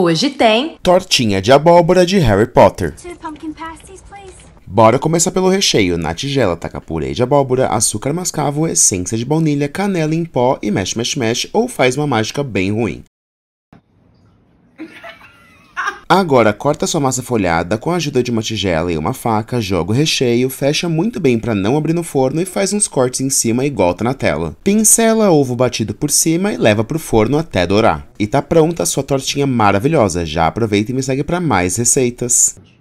Hoje tem tortinha de abóbora de Harry Potter. Bora começar pelo recheio. Na tigela taca purê de abóbora, açúcar mascavo, essência de baunilha, canela em pó e mexe, mexe, mexe ou faz uma mágica bem ruim. Agora, corta sua massa folhada com a ajuda de uma tigela e uma faca, joga o recheio, fecha muito bem para não abrir no forno e faz uns cortes em cima e volta na tela. Pincela ovo batido por cima e leva pro forno até dourar. E tá pronta a sua tortinha maravilhosa. Já aproveita e me segue para mais receitas.